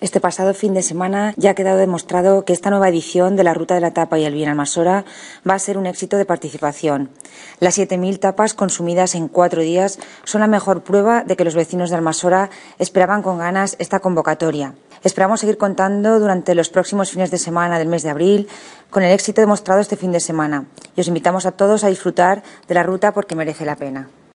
Este pasado fin de semana ya ha quedado demostrado que esta nueva edición de la Ruta de la Tapa y el Bien Almasora va a ser un éxito de participación. Las 7.000 tapas consumidas en cuatro días son la mejor prueba de que los vecinos de Almasora esperaban con ganas esta convocatoria. Esperamos seguir contando durante los próximos fines de semana del mes de abril con el éxito demostrado este fin de semana y os invitamos a todos a disfrutar de la ruta porque merece la pena.